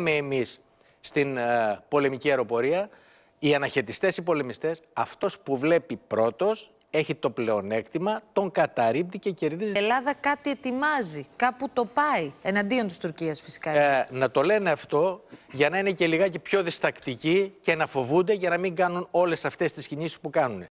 Είμαι εμείς στην ε, πολεμική αεροπορία, οι αναχαιτιστές οι πολεμιστές, αυτός που βλέπει πρώτος έχει το πλεονέκτημα, τον καταρρύπτει και κερδίζει. Η Ελλάδα κάτι ετοιμάζει, κάπου το πάει, εναντίον της Τουρκίας φυσικά. Ε, να το λένε αυτό για να είναι και λιγάκι πιο διστακτικοί και να φοβούνται για να μην κάνουν όλες αυτές τις κινήσεις που κάνουν.